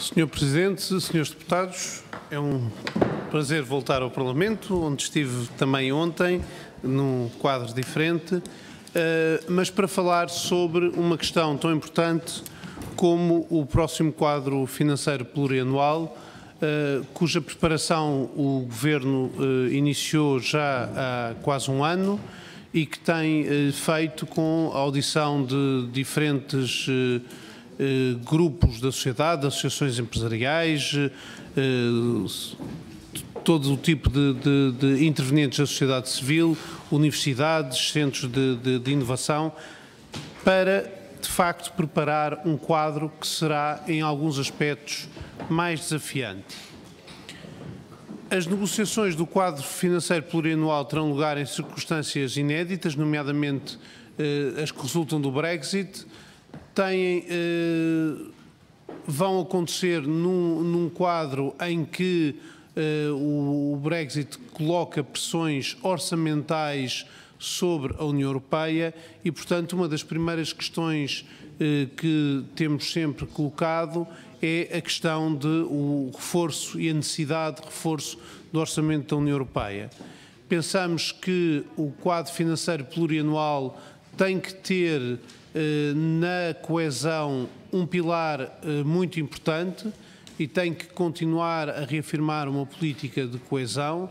Senhor Presidente, senhores deputados, é um prazer voltar ao Parlamento, onde estive também ontem, num quadro diferente, eh, mas para falar sobre uma questão tão importante como o próximo quadro financeiro plurianual, eh, cuja preparação o Governo eh, iniciou já há quase um ano e que tem feito com a audição de diferentes eh, grupos da sociedade, associações empresariais, eh, todo o tipo de, de, de, intervenientes da sociedade civil, universidades, centros de, de, inovação, para de facto preparar um quadro que será, em alguns aspectos, mais desafiante. As negociações do quadro financeiro plurianual terão lugar em circunstâncias inéditas, nomeadamente eh, as que resultam do Brexit, têm, eh, vão acontecer num, num quadro em que eh, o, o Brexit coloca pressões orçamentais sobre a União Europeia e, portanto, uma das primeiras questões eh, que temos sempre colocado é a questão de o reforço e a necessidade de reforço do orçamento da União Europeia. Pensamos que o quadro financeiro plurianual tem que ter eh, na coesão um pilar eh, muito importante e tem que continuar a reafirmar uma política de coesão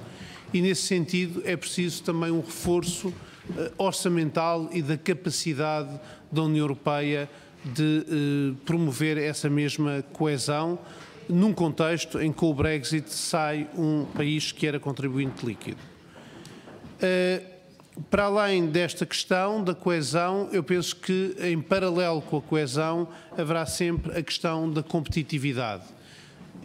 e nesse sentido é preciso também um reforço eh, orçamental e da capacidade da União Europeia de promover essa mesma coesão num contexto em que o Brexit sai um país que era contribuinte líquido. Para além desta questão da coesão, eu penso que, em paralelo com a coesão, haverá sempre a questão da competitividade.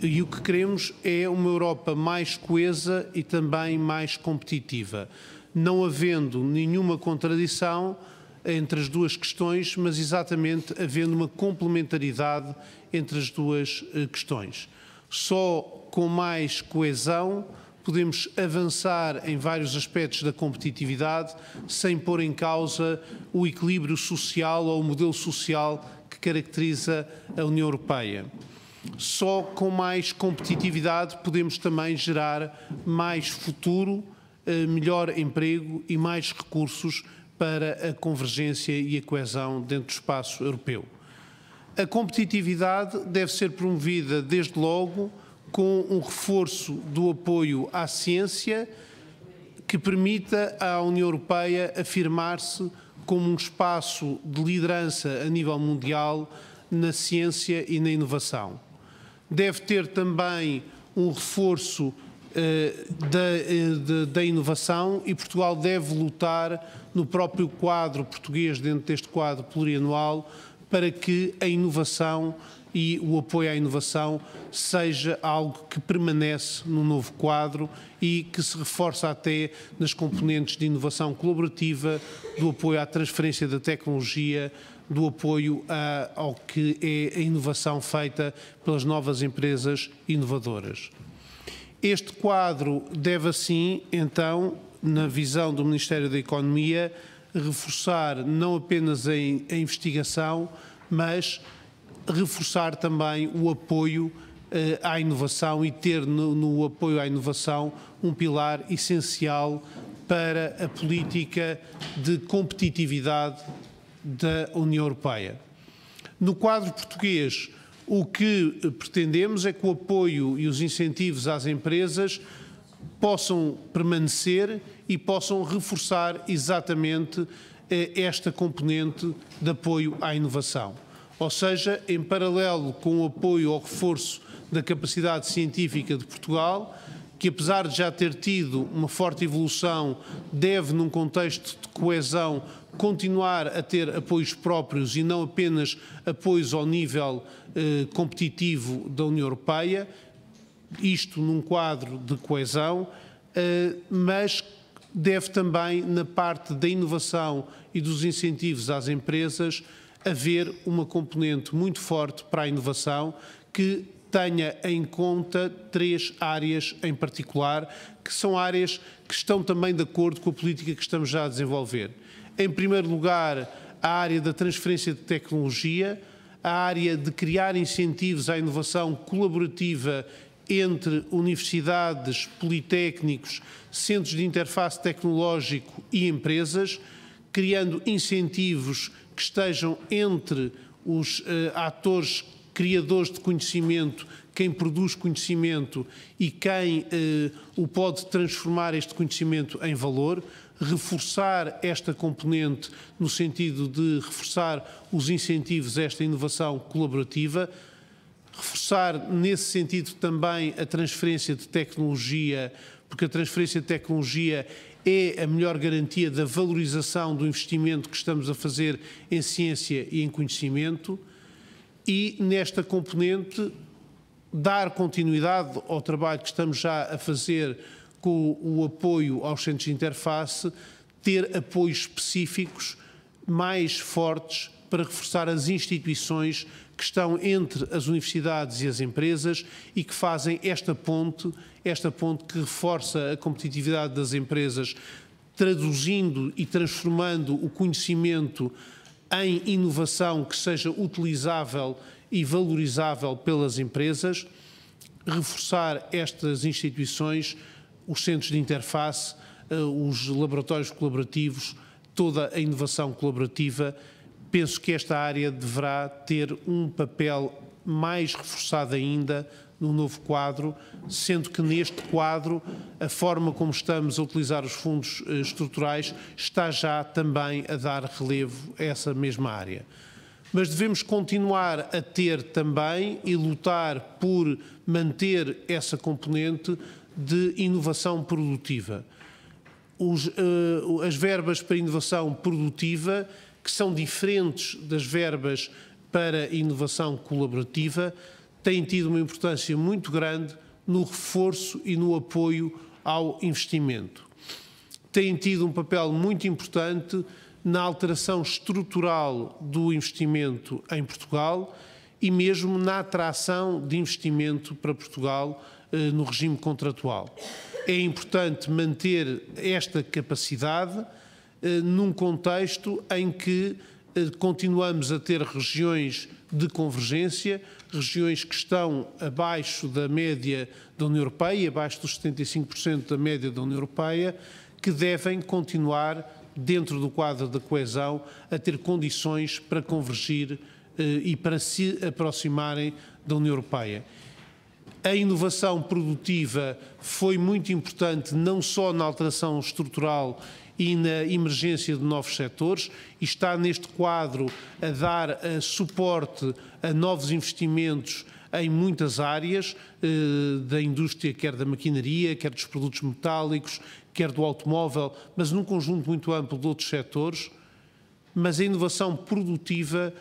E o que queremos é uma Europa mais coesa e também mais competitiva, não havendo nenhuma contradição entre as duas questões, mas exatamente havendo uma complementaridade entre as duas eh, questões. Só com mais coesão podemos avançar em vários aspectos da competitividade sem pôr em causa o equilíbrio social ou o modelo social que caracteriza a União Europeia. Só com mais competitividade podemos também gerar mais futuro, eh, melhor emprego e mais recursos para a convergência e a coesão dentro do espaço europeu. A competitividade deve ser promovida, desde logo, com um reforço do apoio à ciência que permita à União Europeia afirmar-se como um espaço de liderança a nível mundial na ciência e na inovação. Deve ter também um reforço eh, da, eh, de, da inovação e Portugal deve lutar no próprio quadro português, dentro deste quadro plurianual, para que a inovação e o apoio à inovação seja algo que permanece no novo quadro e que se reforça até nas componentes de inovação colaborativa, do apoio à transferência da tecnologia, do apoio a, ao que é a inovação feita pelas novas empresas inovadoras. Este quadro deve, assim, então, na visão do Ministério da Economia, reforçar não apenas a, a investigação, mas reforçar também o apoio eh, à inovação e ter no, no, apoio à inovação um pilar essencial para a política de competitividade da União Europeia. No quadro português, o que pretendemos é que o apoio e os incentivos às empresas possam permanecer e possam reforçar exatamente eh, esta componente de apoio à inovação. Ou seja, em paralelo com o apoio ao reforço da capacidade científica de Portugal, que apesar de já ter tido uma forte evolução, deve, num contexto de coesão, continuar a ter apoios próprios e não apenas apoios ao nível eh, competitivo da União Europeia, isto num quadro de coesão, eh, mas deve também, na parte da inovação e dos incentivos às empresas, haver uma componente muito forte para a inovação que tenha em conta três áreas em particular, que são áreas que estão também de acordo com a política que estamos já a desenvolver. Em primeiro lugar, a área da transferência de tecnologia, a área de criar incentivos à inovação colaborativa entre universidades, politécnicos, centros de interface tecnológico e empresas, criando incentivos que estejam entre os uh, atores criadores de conhecimento, quem produz conhecimento e quem eh, o pode transformar este conhecimento em valor, reforçar esta componente no sentido de reforçar os incentivos a esta inovação colaborativa, reforçar nesse sentido também a transferência de tecnologia porque a transferência de tecnologia é a melhor garantia da valorização do investimento que estamos a fazer em ciência e em conhecimento, e nesta componente dar continuidade ao trabalho que estamos já a fazer com o apoio aos centros de interface, ter apoios específicos mais fortes para reforçar as instituições que estão entre as universidades e as empresas e que fazem esta ponte, esta ponte que reforça a competitividade das empresas, traduzindo e transformando o conhecimento em inovação que seja utilizável e valorizável pelas empresas, reforçar estas instituições, os centros de interface, eh, os laboratórios colaborativos, toda a inovação colaborativa penso que esta área deverá ter um papel mais reforçado ainda no novo quadro, sendo que neste quadro a forma como estamos a utilizar os fundos eh, estruturais está já também a dar relevo a essa mesma área. Mas devemos continuar a ter também e lutar por manter essa componente de inovação produtiva. Os, uh, as verbas para inovação produtiva que são diferentes das verbas para inovação colaborativa, têm tido uma importância muito grande no reforço e no apoio ao investimento. Têm tido um papel muito importante na alteração estrutural do investimento em Portugal e mesmo na atração de investimento para Portugal eh, no regime contratual. É importante manter esta capacidade eh, num contexto em que eh, continuamos a ter regiões de convergência, regiões que estão abaixo da média da União Europeia, abaixo dos 75% da média da União Europeia, que devem continuar, dentro do quadro da coesão, a ter condições para convergir eh, e para se aproximarem da União Europeia. A inovação produtiva foi muito importante não só na alteração estrutural e na emergência de novos setores e está neste quadro a dar a suporte a novos investimentos em muitas áreas eh, da indústria, quer da maquinaria, quer dos produtos metálicos, quer do automóvel, mas num conjunto muito amplo de outros setores. Mas a inovação produtiva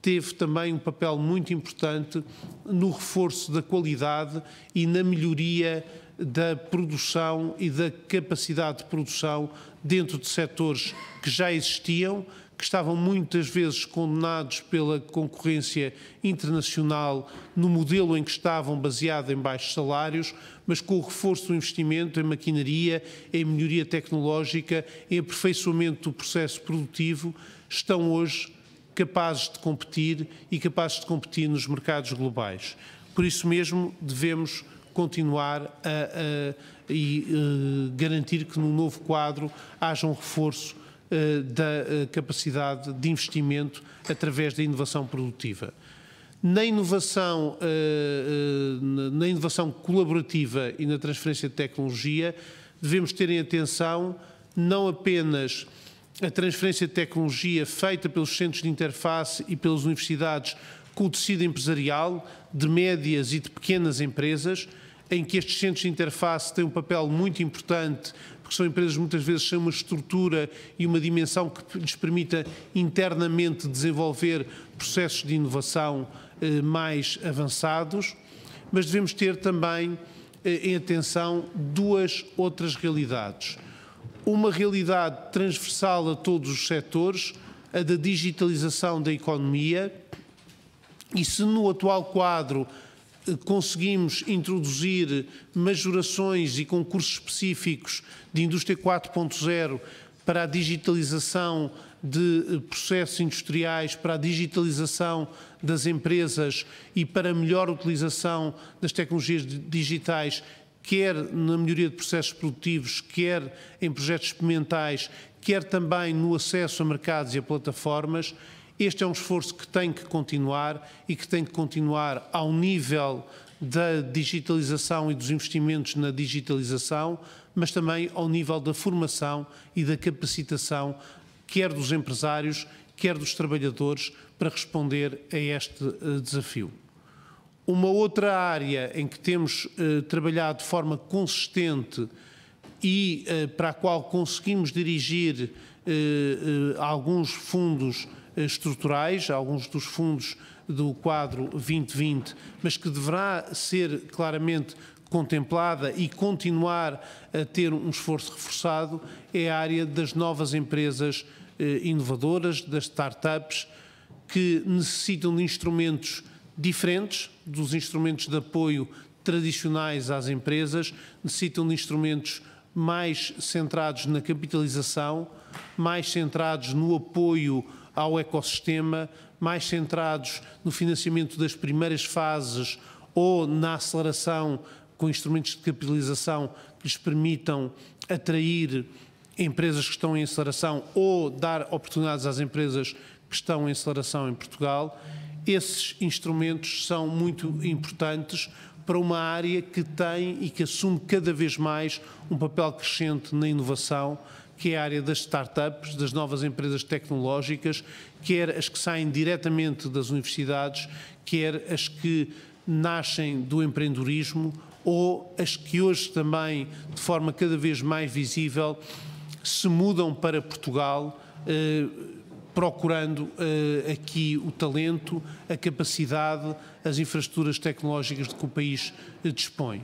teve também um papel muito importante no reforço da qualidade e na melhoria da produção e da capacidade de produção dentro de setores que já existiam, que estavam muitas vezes condenados pela concorrência internacional no modelo em que estavam, baseado em baixos salários, mas com o reforço do investimento em maquinaria, em melhoria tecnológica, em aperfeiçoamento do processo produtivo, estão hoje capazes de competir e capazes de competir nos mercados globais. Por isso mesmo devemos continuar a, a, e eh, garantir que no novo quadro haja um reforço eh, da eh, capacidade de investimento através da inovação produtiva. Na inovação, na inovação colaborativa e na transferência de tecnologia, devemos ter em atenção não apenas a transferência de tecnologia feita pelos centros de interface e pelas universidades com o tecido empresarial, de médias e de pequenas empresas, em que estes centros de interface têm um papel muito importante, porque são empresas muitas vezes têm uma estrutura e uma dimensão que lhes permita internamente desenvolver processos de inovação eh, mais avançados, mas devemos ter também eh, em atenção duas outras realidades. Uma realidade transversal a todos os setores, a da digitalização da economia, e se no atual quadro conseguimos introduzir majorações e concursos específicos de Indústria 4.0 para a digitalização de eh, processos industriais, para a digitalização das empresas e para a melhor utilização das tecnologias digitais, quer na melhoria de processos produtivos, quer em projetos experimentais, quer também no acesso a mercados e a plataformas. Este é um esforço que tem que continuar e que tem que continuar ao nível da digitalização e dos investimentos na digitalização, mas também ao nível da formação e da capacitação, quer dos empresários, quer dos trabalhadores, para responder a este eh, desafio. Uma outra área em que temos eh, trabalhado de forma consistente e eh, para a qual conseguimos dirigir eh, eh alguns fundos eh, estruturais, alguns dos fundos do quadro 2020, mas que deverá ser claramente contemplada e continuar a ter um esforço reforçado, é a área das novas empresas eh, inovadoras, das startups, que necessitam de instrumentos diferentes dos instrumentos de apoio tradicionais às empresas, necessitam de instrumentos mais centrados na capitalização, mais centrados no apoio ao ecossistema, mais centrados no financiamento das primeiras fases ou na aceleração com instrumentos de capitalização que lhes permitam atrair empresas que estão em aceleração ou dar oportunidades às empresas que estão em aceleração em Portugal. Esses instrumentos são muito importantes para uma área que tem e que assume cada vez mais um papel crescente na inovação, que é a área das startups, das novas empresas tecnológicas, quer as que saem diretamente das universidades, quer as que nascem do empreendedorismo ou as que hoje também, de forma cada vez mais visível, se mudam para Portugal. Eh, procurando eh, aqui o talento, a capacidade, as infraestruturas tecnológicas de que o país eh, dispõe.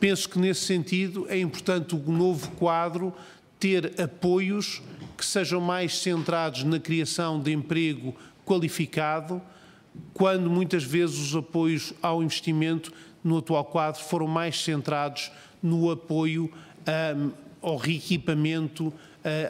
Penso que, nesse sentido, é importante o novo quadro ter apoios que sejam mais centrados na criação de emprego qualificado, quando muitas vezes os apoios ao investimento no atual quadro foram mais centrados no apoio hum, ao reequipamento,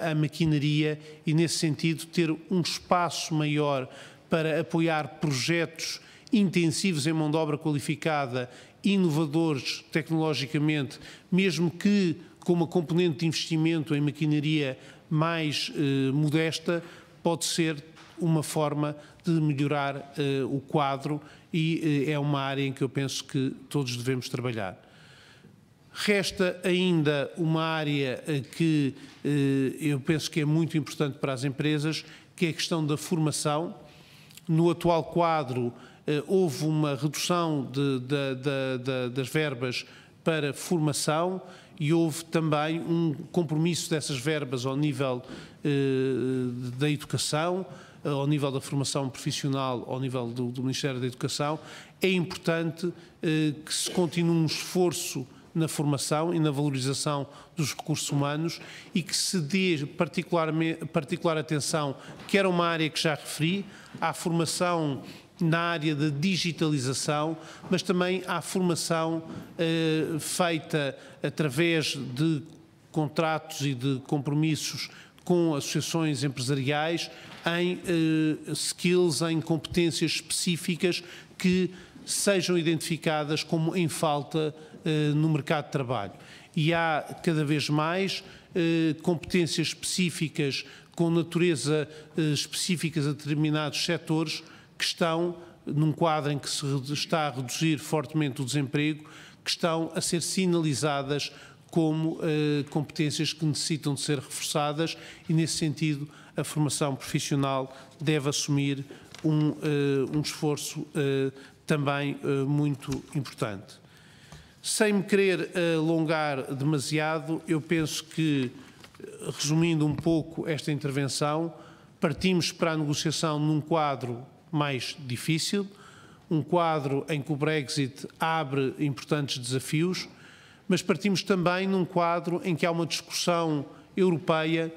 à, à maquinaria e, nesse sentido, ter um espaço maior para apoiar projetos intensivos em mão de obra qualificada, inovadores tecnologicamente, mesmo que com uma componente de investimento em maquinaria mais eh, modesta, pode ser uma forma de melhorar eh, o quadro e eh, é uma área em que eu penso que todos devemos trabalhar. Resta ainda uma área eh, que eh, eu penso que é muito importante para as empresas, que é a questão da formação. No atual quadro, eh, houve uma redução de, de, de, das verbas para formação e houve também um compromisso dessas verbas ao nível eh, da educação, eh, ao nível da formação profissional, ao nível do, do Ministério da Educação. É importante eh, que se continue um esforço na formação e na valorização dos recursos humanos e que se dê particular, atenção, que era uma área que já referi, à formação na área da digitalização, mas também à formação eh, feita através de contratos e de compromissos com associações empresariais em eh, skills, em competências específicas que sejam identificadas como em falta eh, no mercado de trabalho. E há cada vez mais eh, competências específicas com natureza eh, específicas a determinados setores que estão num quadro em que se está a reduzir fortemente o desemprego, que estão a ser sinalizadas como eh, competências que necessitam de ser reforçadas e, nesse sentido, a formação profissional deve assumir um, eh, um esforço eh, também eh, muito importante. Sem me querer eh, alongar demasiado, eu penso que, resumindo um pouco esta intervenção, partimos para a negociação num quadro mais difícil, um quadro em que o Brexit abre importantes desafios, mas partimos também num quadro em que há uma discussão europeia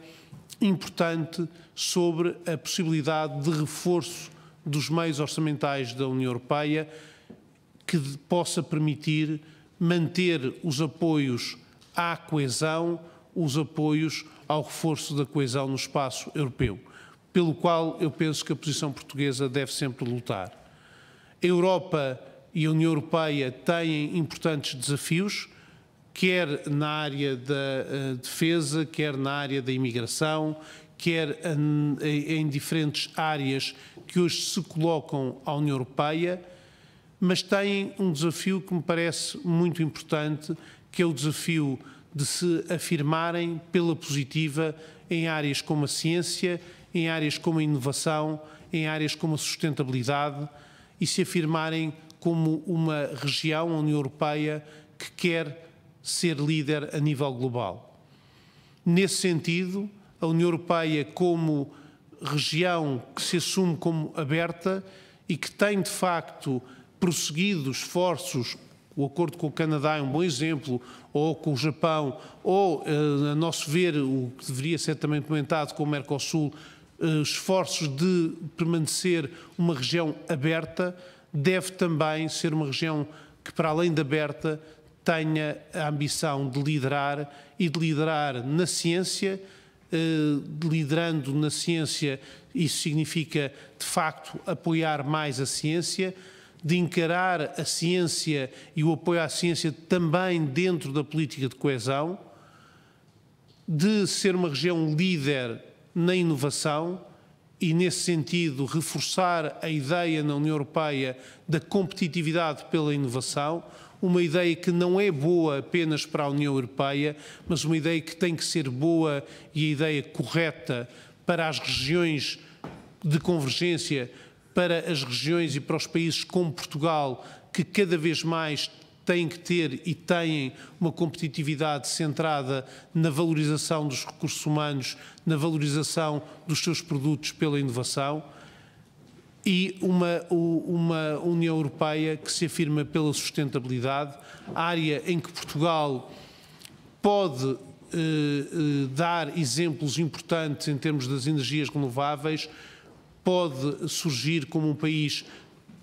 importante sobre a possibilidade de reforço dos meios orçamentais da União Europeia que possa permitir manter os apoios à coesão, os apoios ao reforço da coesão no espaço europeu pelo qual eu penso que a posição portuguesa deve sempre lutar. A Europa e a União Europeia têm importantes desafios, quer na área da eh, defesa, quer na área da imigração, quer em diferentes áreas que hoje se colocam à União Europeia, mas têm um desafio que me parece muito importante, que é o desafio de se afirmarem pela positiva em áreas como a ciência em áreas como a inovação, em áreas como a sustentabilidade e se afirmarem como uma região, a União Europeia, que quer ser líder a nível global. Nesse sentido, a União Europeia, como região que se assume como aberta e que tem de facto prosseguido esforços, o acordo com o Canadá é um bom exemplo, ou com o Japão, ou, eh, a nosso ver, o que deveria ser também implementado com o Mercosul, eh, esforços de permanecer uma região aberta, deve também ser uma região que, para além de aberta, tenha a ambição de liderar e de liderar na ciência, eh, liderando na ciência, isso significa, de facto, apoiar mais a ciência, de encarar a ciência e o apoio à ciência também dentro da política de coesão, de ser uma região líder na inovação e, nesse sentido, reforçar a ideia na União Europeia da competitividade pela inovação, uma ideia que não é boa apenas para a União Europeia, mas uma ideia que tem que ser boa e a ideia correta para as regiões de convergência, para as regiões e para os países como Portugal, que cada vez mais têm que ter e têm uma competitividade centrada na valorização dos recursos humanos, na valorização dos seus produtos pela inovação e uma, uma União Europeia que se afirma pela sustentabilidade, área em que Portugal pode eh, eh, dar exemplos importantes em termos das energias renováveis, pode surgir como um país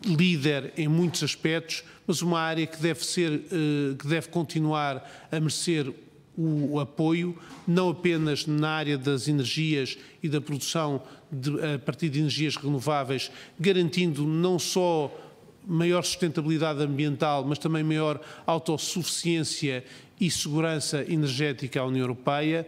líder em muitos aspectos, mas uma área que deve, ser, eh, que deve continuar a merecer o apoio, não apenas na área das energias e da produção de, a partir de energias renováveis, garantindo não só maior sustentabilidade ambiental, mas também maior autossuficiência e segurança energética à União Europeia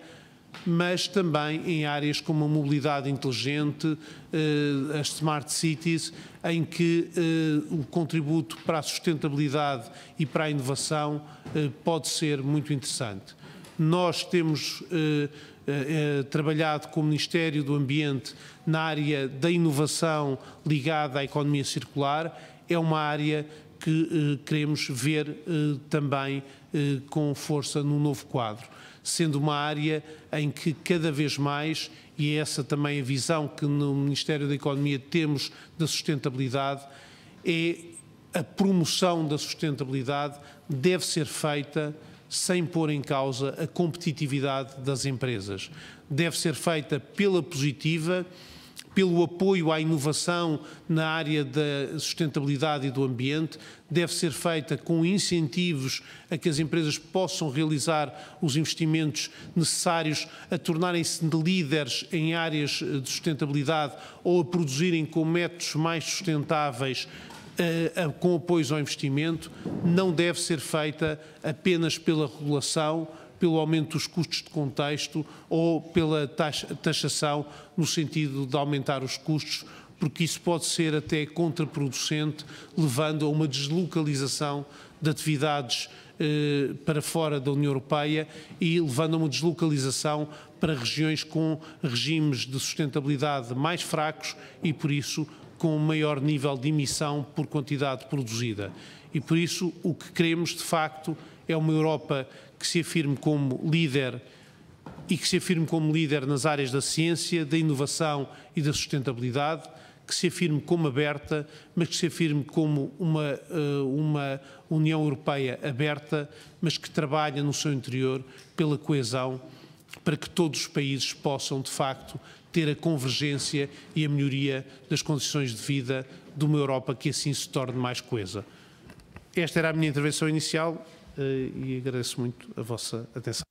mas também em áreas como a mobilidade inteligente, eh, as smart cities, em que eh, o contributo para a sustentabilidade e para a inovação eh, pode ser muito interessante. Nós temos trabalhado com o Ministério do Ambiente na área da inovação ligada à economia circular. É uma área que eh, queremos ver eh, também eh, com força no novo quadro, sendo uma área em que cada vez mais, e é essa também a visão que no Ministério da Economia temos da sustentabilidade, é a promoção da sustentabilidade deve ser feita sem pôr em causa a competitividade das empresas. Deve ser feita pela positiva pelo apoio à inovação na área da sustentabilidade e do ambiente, deve ser feita com incentivos a que as empresas possam realizar os investimentos necessários a tornarem-se líderes em áreas de sustentabilidade ou a produzirem com métodos mais sustentáveis eh, com apoio ao investimento, não deve ser feita apenas pela regulação pelo aumento dos custos de contexto ou pela taxação no sentido de aumentar os custos, porque isso pode ser até contraproducente, levando a uma deslocalização de atividades eh, para fora da União Europeia e levando a uma deslocalização para regiões com regimes de sustentabilidade mais fracos e, por isso, com um maior nível de emissão por quantidade produzida. E por isso o que queremos de facto é uma Europa que se afirme como líder e que se afirme como líder nas áreas da ciência, da inovação e da sustentabilidade, que se afirme como aberta, mas que se afirme como uma, eh, uma União Europeia aberta, mas que trabalha no seu interior pela coesão, para que todos os países possam, de facto, ter a convergência e a melhoria das condições de vida de uma Europa que assim se torne mais coesa. Esta era a minha intervenção inicial. Eh, e agradeço muito a vossa atenção.